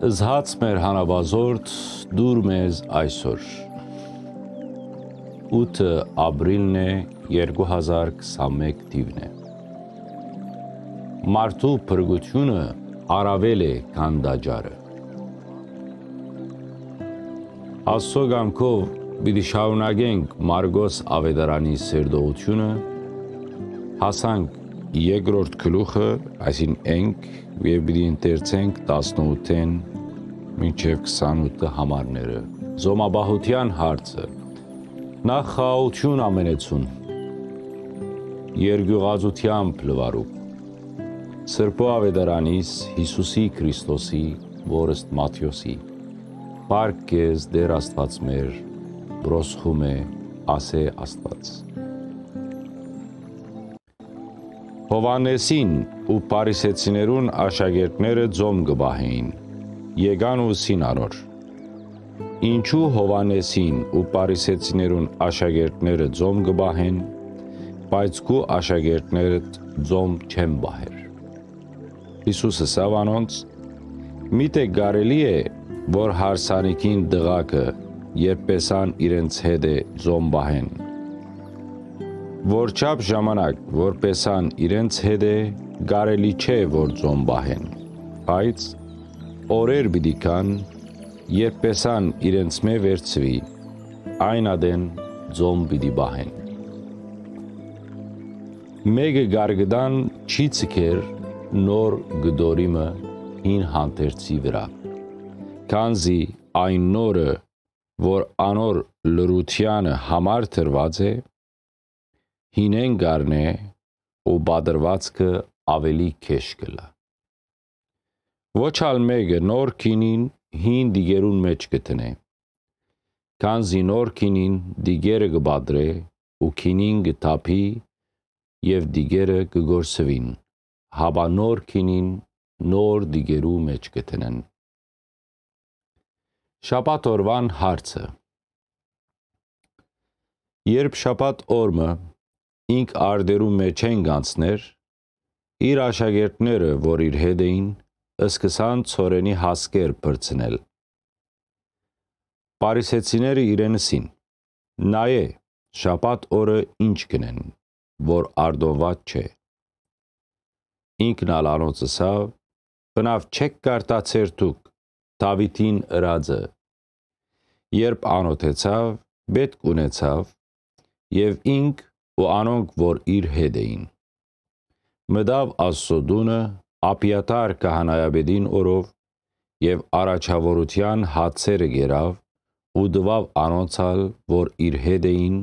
զհաց մեր հանավազորդ դուր մեզ այսօր 8 ապրիլն է 2021 թիվն է մարդու փրկությունը առավել է քան դաջարը աստծո գամքով պիտի շարունակենք մարգոս ավետարանի սերտողությունը հասանք երկրորդ գլուխը այսին ենք եւ պիտի ընթերցենք 18-ին մինչև 28 համարները։ Զոմաբահության հարցը։ Նախ խաղաղություն ամենեցուն։ Երգյուղազությամբ լվարուկ։ Սրբո ավետարանից Հիսուսի Քրիստոսի, որըստ Մատթեոսի։ Փառք քեզ Տեր Աստված մեր, բրոսխում է ասե Աստված։ Հովանեսին ու Փարիսեցիներուն աշակերտները ձոմ գբահեին եկան ու սինարոր։ Ինչու Հովանեսին ու Փարիսեցիներուն աշակերտները ծոմ գբահեն, բայց քու աշակերտները ծոմ չեն բահեր։ Հիսուսը սավանոնց միտե գարելի է, որ հարսանիքին դղակը երբեսան իրենց հետ է ծոմ բահեն։ Որչապ ժամանակ որպեսան իրենց հետ է գարելի չէ որ ծոմ բահեն։ Բայց օրեր պիտի կան, երբ պեսան իրենց մե վերցվի, այն ադեն ձոմ պիտի բահեն։ Մեկը գարգդան չի ցկեր նոր գդորիմը հին հանդերձի վրա։ Կանզի այն նորը, որ անոր լրությանը համար թրված է, հինեն գարնե ու բադրվածքը ավելի քեշ կլա։ Ոչ ալ մեկը նոր քինին հին դիգերուն մեջ գտնե։ Քանզի նոր քինին դիգերը գբադրե ու քինին գտափի եւ դիգերը կգորսվին։ Հաբանոր քինին նոր դիգերու մեջ գտնեն։ Շաբաթ օրվան հարցը Երբ շաբաթ օրը ինք արդերու մեջ են գանցներ իր աշակերտները, որ իր հետ էին, սկսան ծորենի հասկեր բրցնել։ Պարիսեցիները իրենսին, նայե շապատ օրը ինչ գնեն, որ արդոնված չէ։ Ինքն ալ անոցսավ, բնավ չեք կարտացեր դուք, Դավիթին ըրածը։ Երբ անոթեցավ, պետք ունեցավ, եւ ինք ու անոնք, որ իր հետ էին։ Մդավ Աստծո դունը ապիատար կահանայաբեդին օրով և առաջավորության հացերը գերավ ու դվավ անոնցալ, որ իր հետ էին,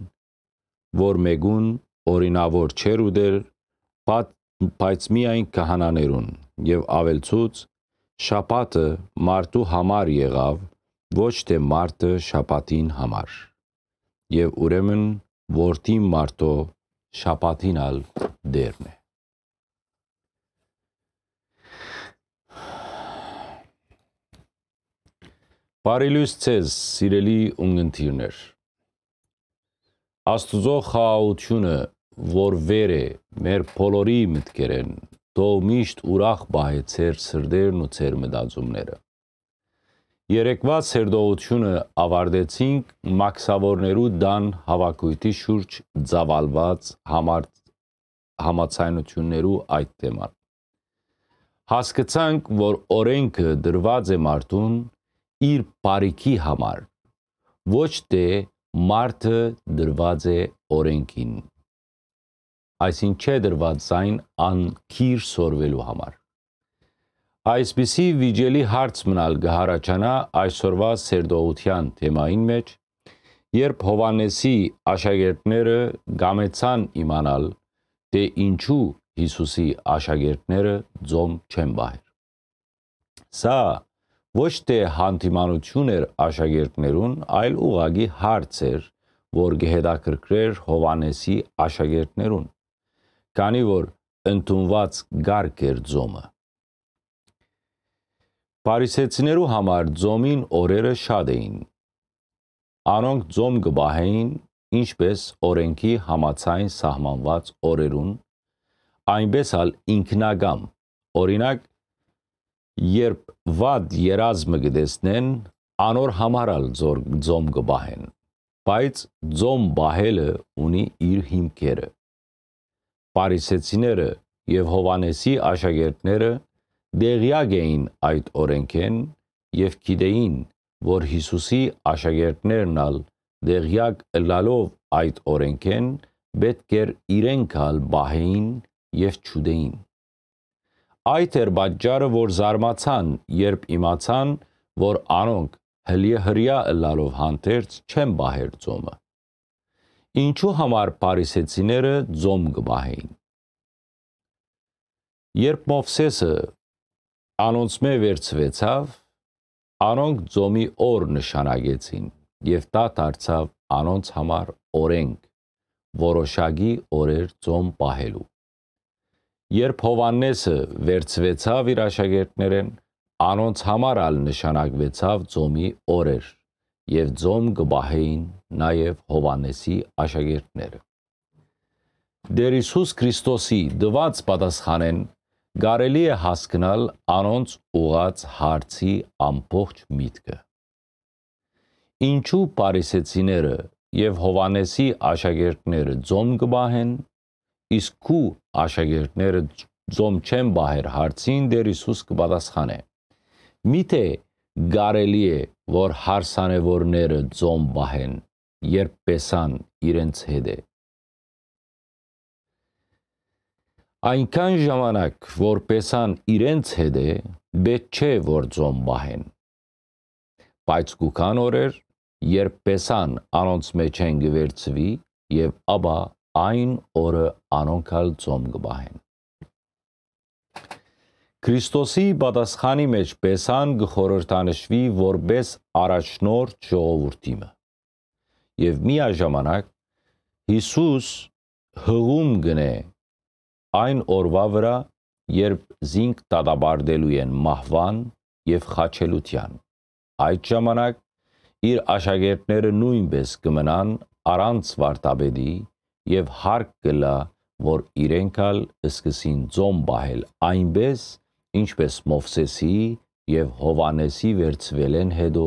որ մեգուն օրինավոր չեր ու դեր, բայց միայն կահանաներուն և ավելցուց շապատը մարդու համար եղավ, ոչ թե մարդը շապատին համար։ Եվ ուրեմն որդի մարդո շապատին ալ դերն է։ Բարելույս ցեզ, սիրելի ունգընթիրներ։ Աստուծո խաղաղությունը, որ վեր է մեր բոլորի մտքերեն, դով միշտ ուրախ բահեցեր սրդերն ու ցեր մտածումները։ Երեկվա սերդողությունը ավարտեցինք մաքսավորներու դան հավաքույթի շուրջ ծավալված համար համացայնություններու այդ թեման։ Հասկացանք, որ օրենքը դրված է մարդուն իր բարիքի համար ոչ թե մարդը դրված է օրենքին այսին չէ դրված այն անքիր սորվելու համար այսպիսի վիճելի հարց մնալ գահարաչանա այսօրվա սերդողության թեմային մեջ երբ Հովանեսի աշակերտները գամեցան իմանալ թե ինչու Հիսուսի աշակերտները ձոմ չեն վահել սա ոչ թե հանդիմանություն էր աշակերտներուն, այլ ուղագի հարց էր, որ գեհեդակրկրեր Հովանեսի աշակերտներուն, քանի որ ընդունված գարկ էր ձոմը։ Փարիսեցիներու համար ձոմին օրերը շատ էին։ Անոնք ձոմ գբահեին, ինչպես օրենքի համացայն սահմանված օրերուն, այնպես ալ ինքնագամ։ Օրինակ, երբ վատ երազմը գտեսնեն, անոր համարալ ձոմ կբահեն, բայց ձոմ բահելը ունի իր հիմքերը։ Փարիսեցիները եւ Հովանեսի աշակերտները դեղյակ էին այդ օրենքեն եւ գիտեին, որ Հիսուսի աշակերտներն ալ դեղյակ լալով այդ օրենքեն պետք էր իրենք ալ բահեին եւ չուդեին։ Այդ էր բաճարը, որ զարմացան, երբ իմացան, որ անոնք հլիե հրյա լալով հանդերձ չեն բահեր ծոմը։ Ինչու համար Փարիսեցիները ծոմ կբահեին։ Երբ Մովսեսը անոնց մե վերցվեցավ, անոնք ծոմի օր նշանակեցին եւ դա դարձավ անոնց համար օրենք որոշակի օրեր ծոմ պահելու Երբ Հովաննեսը վերցվեցավ իր աշակերտներեն, անոնց համար ալ նշանակվեցավ ծոմի օրեր, եւ ծոմ կբահեին նաեւ Հովաննեսի աշակերտները։ Դեր Հիսուս Քրիստոսի դված պատասխանեն կարելի է հասկանալ անոնց ուղած հարցի ամբողջ միտքը։ Ինչու Փարիսեցիները եւ Հովանեսի աշակերտները ծոմ կբահեն իսկ քու աշակերտները ձոմ չեն բահեր հարցին, դեր Հիսուս կպատասխանե։ Միթե գարելի է, որ հարսանևորները ձոմ բահեն, երբ պեսան իրենց հետ է։ Այնքան ժամանակ, որ պեսան իրենց հետ է, բետ չէ, որ ձոմ բահեն։ Բայց կուքան օրեր, երբ պեսան անոնց մեջ են գվերցվի և աբա այն օրը անոնքալ ծոմ գբահեն։ Քրիստոսի պատասխանի մեջ Պեսան գխորհրդանշվի որպես առաջնորդ ժողովրդիմը։ Եվ միաժամանակ Հիսուս հղում գնե այն օրվա վրա, երբ զինք տադաբարդելու են մահվան եւ խաչելության։ Այդ ժամանակ իր աշակերտները նույնպես կմնան առանց վարտաբեդի եւ հարկ կլա, որ իրենք ալ սկսին ծոմ բահել այնպես, ինչպես Մովսեսի եւ Հովանեսի վերցվել են հետո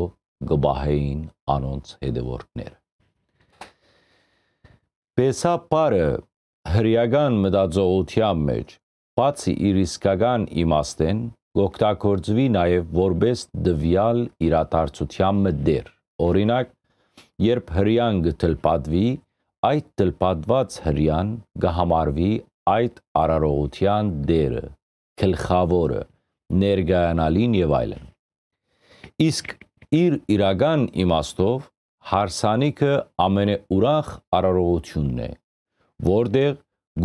գբահեին անոնց հետևորդները։ Պեսա պարը հրյական մտածողության մեջ բացի իր իսկական իմաստեն գոկտակորձվի նաև որպես դվյալ իրատարծության մդեր։ Օրինակ, երբ հրյան գտլպատվի, այդ տլպատված հրյան գհամարվի այդ արարողության դերը, կլխավորը, ներգայանալին և այլն։ Իսկ իր իրական իմաստով հարսանիքը ամենե ուրախ արարողությունն է, որտեղ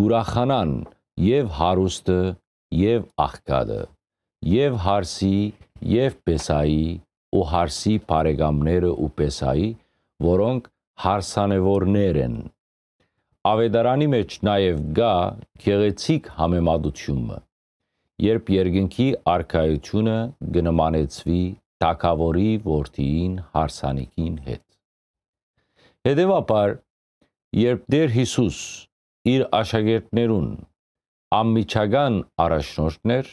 գուրախանան և հարուստը և աղկադը, և հարսի և պեսայի ու հարսի պարեգամները ու պեսայի, որոնք հարսանևորներ են։ Ավետարանի մեջ նաև գա գեղեցիկ համեմատությունը, երբ երկնքի արքայությունը գնմանեցվի Թակավորի որդին հարսանիքին հետ։ Հետևաբար, երբ Տեր Հիսուս իր աշակերտներուն անմիջական առաջնորդներ,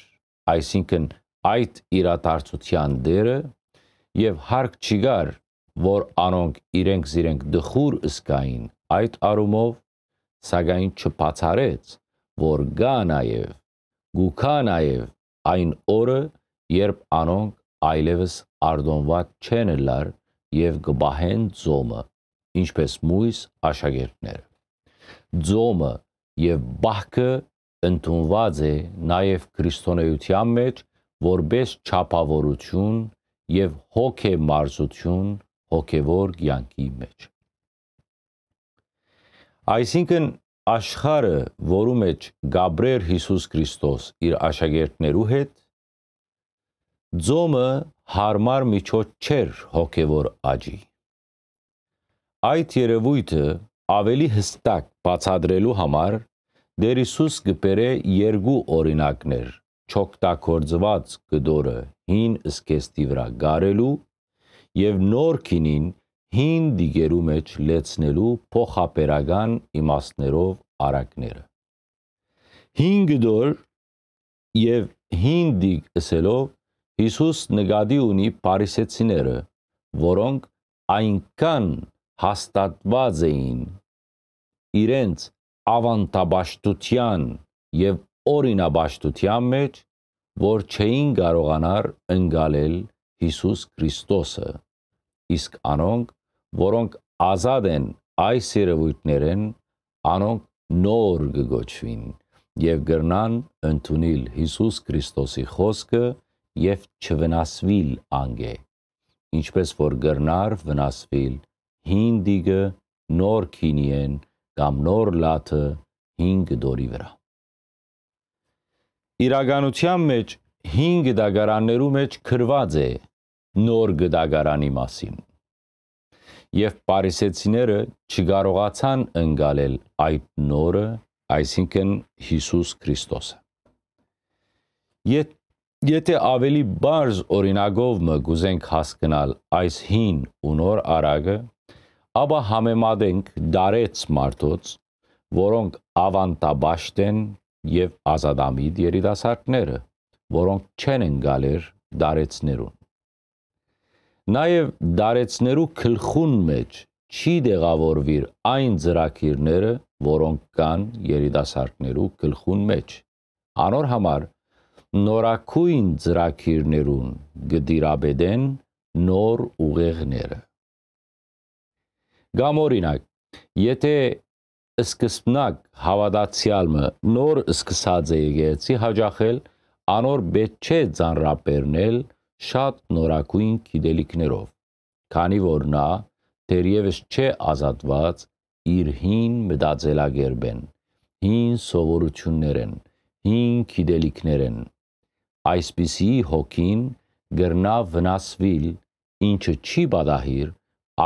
այսինքն այդ իրադարձության դերը եւ հարկ չգար որ անոնք իրենք զիրենք դխուր սկային այդ արումով, սակայն չբացարեց, որ գա նաև, գուքա նաև այն օրը, երբ անոնք այլևս արդոնված չեն լար և գբահեն ձոմը, ինչպես մույս աշակերտները։ Ձոմը և բահքը ընդունված է նաև քրիստոնեության մեջ որպես չափավորություն և հոգե մարզություն հոգևոր կյանքի մեջ։ Այսինքն աշխարը, որում մեջ Գաբրիել Հիսուս Քրիստոս իր աշակերտներու հետ ծոմը հարմար միջոց չէր հոգևոր աճի։ Այդ երևույթը ավելի հստակ բացադրելու համար Դեր Հիսուս գբերե երկու օրինակներ՝ չօգտագործված գդորը հին սկեստի վրա գարելու եւ նոր քինին հին դիգերու մեջ լեցնելու փոխապերական իմաստներով արակները։ Հին գդոր եւ հին դիգ ասելով Հիսուս նկատի ունի Փարիսեցիները, որոնք այնքան հաստատված էին իրենց ավանտաբաշտության եւ օրինաբաշտության մեջ, որ չէին կարողանար ընկալել Հիսուս Քրիստոսը, իսկ անոնք, որոնք ազատ են այս երևույթներեն, անոնք նոր կգոչվին եւ գրնան ընդունիլ Հիսուս Քրիստոսի խոսքը եւ չվնասվիլ անգե, ինչպես որ գրնար վնասվիլ հին դիգը նոր քինիեն կամ նոր լաթը 5 դորի վրա։ Իրականության մեջ 5 դագարաններու մեջ քրված է նոր գդագարանի մասին։ Եվ Փարիսեցիները չկարողացան ընկալել այդ նորը, այսինքն Հիսուս Քրիստոսը։ Եթե Եթե ավելի բարձ օրինակով մը գուզենք հասկանալ այս հին ու նոր արագը, ապա համեմատենք դարեց մարդոց, որոնք ավանտաբաշտ են եւ ազատամիտ երիտասարդները, որոնք չեն ընկալեր դարեցներուն։ Նաև դարեցներու գլխուն մեջ չի դեղավորվիր այն ծրակիրները, որոնք կան երիտասարդներու գլխուն մեջ։ Անոր համար նորակույն ծրակիրներուն գդիրաբեդեն նոր ուղեղները։ Գամ օրինակ, եթե սկսնակ հավատացյալը նոր սկսած է եկեցի հաջախել, անոր պետք չէ ծանրաբերնել շատ նորակույն գիտելիքներով, քանի որ նա դերևս չէ ազատված իր հին մտածելագերբեն, հին սովորություններեն, հին գիտելիքներեն։ Այսպիսի հոգին գրնա վնասվիլ, ինչը չի բադահիր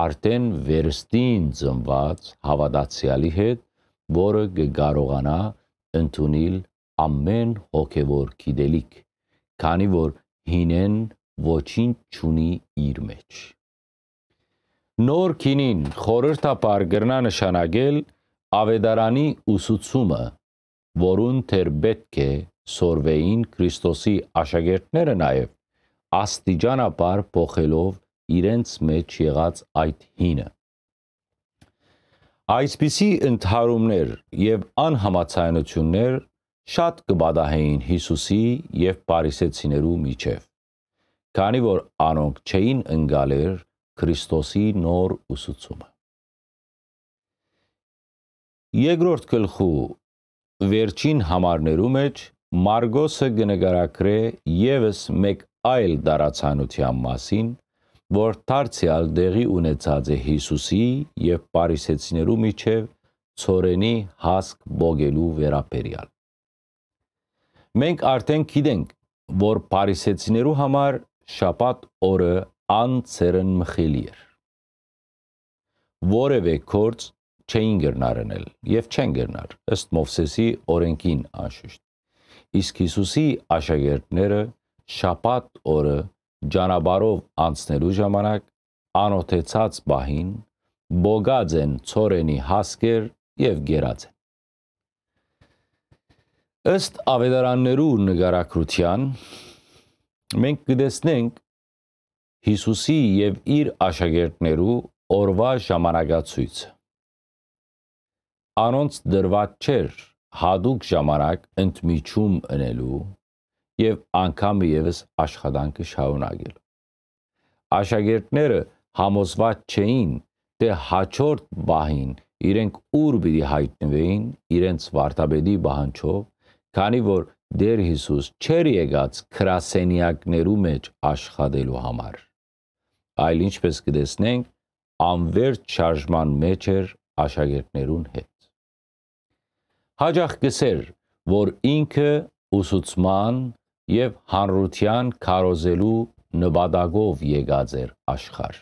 արդեն վերստին ծնված հավատացյալի հետ, որը կկարողանա ընդունել ամեն հոգևոր գիտելիք, քանի որ հինեն ոչինչ չունի իր մեջ։ Նոր քինին խորհրդապար գրնա նշանակել ավետարանի ուսուցումը, որուն թեր պետք է սորվեին Քրիստոսի աշակերտները նաև աստիճանաբար փոխելով իրենց մեջ եղած այդ հինը։ Այսպիսի ընդհարումներ եւ անհամացայնություններ շատ կբադահեին Հիսուսի եւ Փարիսեցիներու միջև քանի որ անոնք չէին ընկալեր Քրիստոսի նոր ուսուցումը։ Երկրորդ գլխու վերջին համարներու մեջ Մարգոսը գնկարակրե եւս մեկ այլ դարացանության մասին, որ դարձյալ դեղի ունեցած է Հիսուսի եւ Փարիսեցիներու միջև ծորենի հասկ բոգելու վերաբերյալ։ Մենք արդեն գիտենք, որ Փարիսեցիներու համար շաբաթ օրը անցերն մխիլի էր։ Որևէ կորց չէին գրնարնել եւ չեն գրնար ըստ Մովսեսի օրենքին անշուշտ։ Իսկ Հիսուսի աշակերտները շաբաթ օրը ճանապարով անցնելու ժամանակ անօթեցած բահին բոգած են ծորենի հասկեր եւ գերած են։ Ըստ ավետարաններու նկարագրության մենք կտեսնենք Հիսուսի եւ իր աշակերտներու օրվա ժամանակացույցը։ Անոնց դրված չէր հադուկ ժամանակ ընդմիջում ընելու եւ անգամ եւս աշխատանքը շարունակել։ Աշակերտները համոզված չէին, թե հաջորդ բահին իրենք ուր պիտի հայտնվեին իրենց վարտաբեդի բանջով, քանի որ Դեր Հիսուս չեր եկած քրասենյակներու մեջ աշխատելու համար, այլ ինչպես կտեսնենք, անվերջ շարժման մեջ էր աշակերտներուն հետ։ Հաջախ գսեր, որ ինքը ուսուցման եւ հանրության քարոզելու նպատակով եկած էր աշխարհ։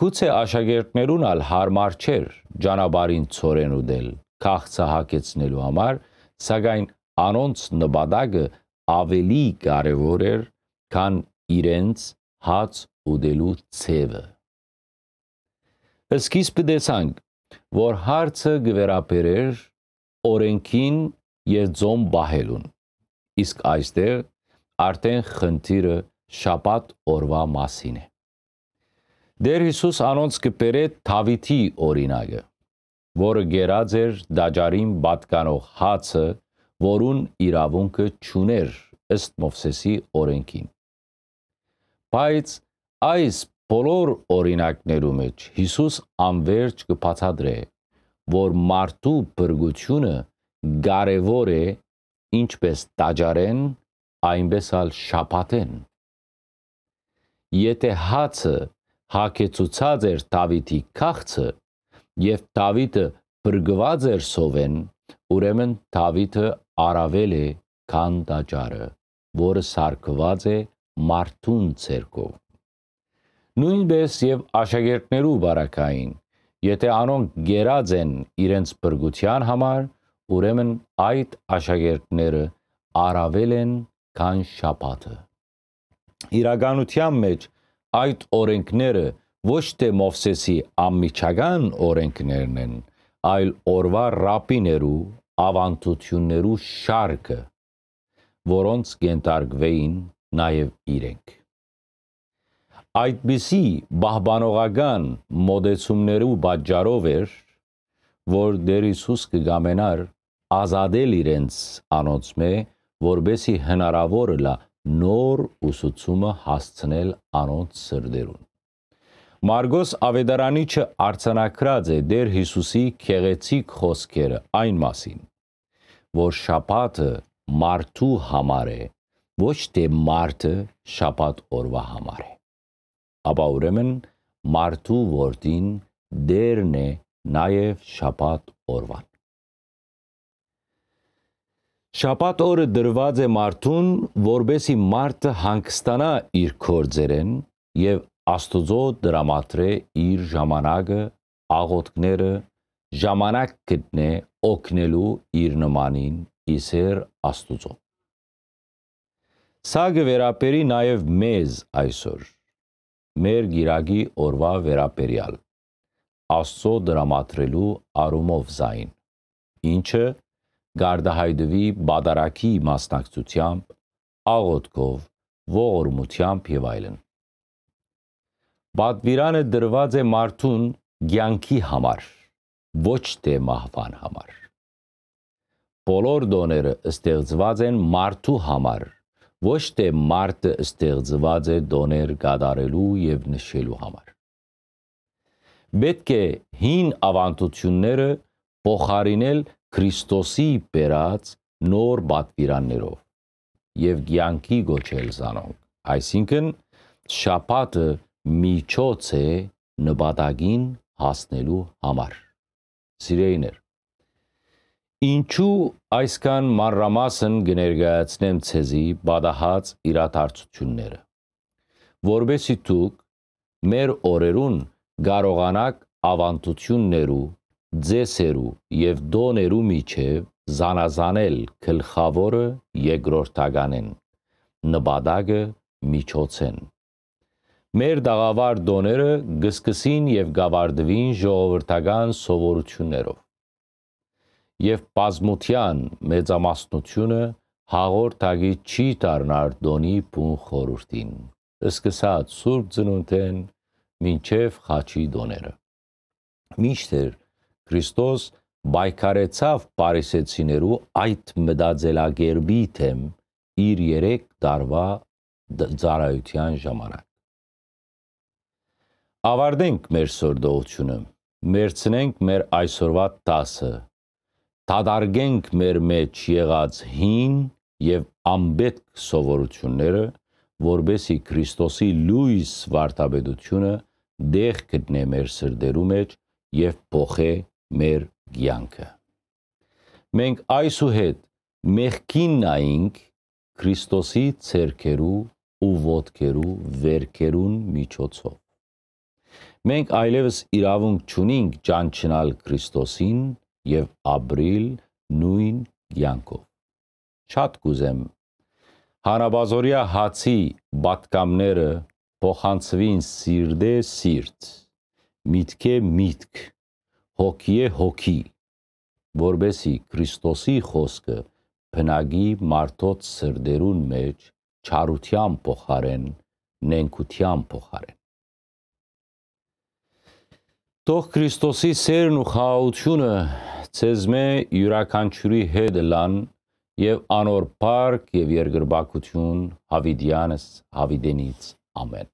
Գուցե աշակերտներուն ալ հարմար չէր ճանապարհին ծորենու դել, քաղցահակեցնելու համար, սակայն Անոնց նպատակը ավելի կարևոր էր, քան իրենց հաց ուտելու ցևը։ Սկիզբը դեսանք, որ հարցը գվերապերեր օրենքին եւ ձոմ բահելուն։ Իսկ այստեղ արդեն խնդիրը շաբաթ օրվա մասին է։ Դեր Հիսուս անոնց կբերե Դավիթի օրինակը, որը գերած էր դաջարին պատկանող հացը որուն իրավունքը չուներ ըստ Մովսեսի օրենքին։ Բայց այս բոլոր օրինակներու մեջ Հիսուս անverջ կբացատրե, որ մարդու բրգությունը կարևոր է ինչպես տաճարեն, այնպես էլ շապաթեն։ Եթե հացը հակեցուցած էր Դավիթի քաղցը եւ Դավիթը բրգված էր սովեն, Ուրեմն Դավիթը արավել է քան տաճարը, որը սարկված է մարդուն ցերկով։ Նույնպես եւ աշակերտներու բարակային, եթե անոնք գերած են իրենց բրգության համար, ուրեմն այդ աշակերտները արավել են քան շապաթը։ Իրականության մեջ այդ օրենքները ոչ թե Մովսեսի անմիջական օրենքներն են, այլ օրվա ռապիներու ավանդություններու շարքը, որոնց կենտարգվեին նաև իրենք։ Այդպիսի բահբանողական մոդեցումներու բաճարով էր, որ դեր Հիսուս կգամենար ազատել իրենց անոցմե, որբեսի հնարավոր լա նոր ուսուցումը հասցնել անոնց սրդերուն։ Մարգոս Ավետարանիչը արցանակրած է Տեր Հիսուսի քեղեցիկ խոսքերը այն մասին, որ շաբաթը մարդու համար է, ոչ թե մարդը շաբաթ օրվա համար է։ Ապա ուրեմն մարդու որդին դերն է նաև շաբաթ օրվան։ Շաբաթ օրը դրված է մարդուն, որբեսի մարդը հանգստանա իր կործերեն եւ Աստուծո դրամատրե իր ժամանակը, աղոթքները, ժամանակ գտնե օգնելու իր նմանին իսեր Աստուծո։ Սա գվերապերի նաև մեզ այսօր։ Մեր գիրագի օրվա վերապերյալ։ Աստծո դրամատրելու արումով զայն, ինչը գարդահայդվի բադարակի մասնակցությամբ, աղոթքով, ողորմությամբ եւ այլն։ Պատվիրանը դրված է մարդուն ցանկի համար, ոչ թե մահվան համար։ Բոլոր դոները ստեղծված են մարդու համար, ոչ թե մարդը ստեղծված է դոներ կատարելու եւ նշելու համար։ Պետք է հին ավանդությունները փոխարինել Քրիստոսի բերած նոր պատվիրաններով եւ ցանկի գոչել զանոնք։ Այսինքն շապատը միջոց է նպատակին հասնելու համար։ Սիրեիներ, ինչու այսքան մանրամասն գներգայացնեմ ցեզի բադահած իրադարձությունները, որբեսի դուք մեր օրերուն կարողանաք ավանդություններու, ձեսերու եւ դոներու միջև զանազանել գլխավորը երկրորդականեն նպատակը միջոցեն մեր դաղավար դոները գսկսին եւ գավարդվին ժողովրդական սովորություններով։ Եվ պազմության մեծամասնությունը հաղորդագի չի դառնար դոնի բուն խորհրդին։ Սկսած Սուրբ Ծնունդեն մինչև խաչի դոները։ Մինչդեռ Քրիստոս բայկարեցավ Փարիսեցիներու այդ մտածելագերբի թեմ իր 3 տարվա ծառայության ժամանակ ավարտենք մեր սորդողությունը, մերցնենք մեր այսօրվա տասը, տադարգենք մեր մեջ եղած հին և ամբետք սովորությունները, որբեսի Քրիստոսի լույս վարտաբեդությունը դեղ գտնե մեր սրդերու մեջ և փոխե մեր գյանքը։ Մենք այս ու հետ մեղքին նայինք Քրիստոսի ցերքերու ու ոտքերու վերքերուն միջոցով։ Մենք այլևս իրավունք չունենք ճանչնալ Քրիստոսին եւ ապրիլ նույն կյանքով։ Շատ կուզեմ Հանաբազորիա հացի բատկամները փոխանցվին սիրտե սիրտ, միտքե միտք, հոգիե հոգի, որբեսի Քրիստոսի խոսքը բնագի մարդոց սրդերուն մեջ չարության փոխարեն, նենքության փոխարեն Թող Քրիստոսի սերն ու խաղաղությունը ցեզ մե յուրաքանչյուրի հետ լան եւ անոր բարք եւ երկրբակություն հավիդյանս հավիդենից ամեն